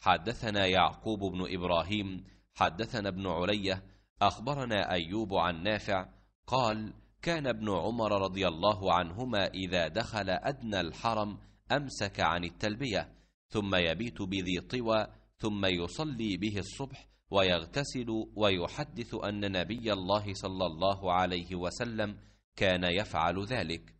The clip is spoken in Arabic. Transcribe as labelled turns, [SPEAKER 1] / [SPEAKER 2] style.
[SPEAKER 1] حدثنا يعقوب بن إبراهيم
[SPEAKER 2] حدثنا ابن علية أخبرنا أيوب عن نافع قال كان ابن عمر رضي الله عنهما إذا دخل أدنى الحرم أمسك عن التلبية ثم يبيت بذي طوى ثم يصلي به الصبح ويغتسل ويحدث أن نبي الله صلى الله عليه وسلم
[SPEAKER 1] كان يفعل ذلك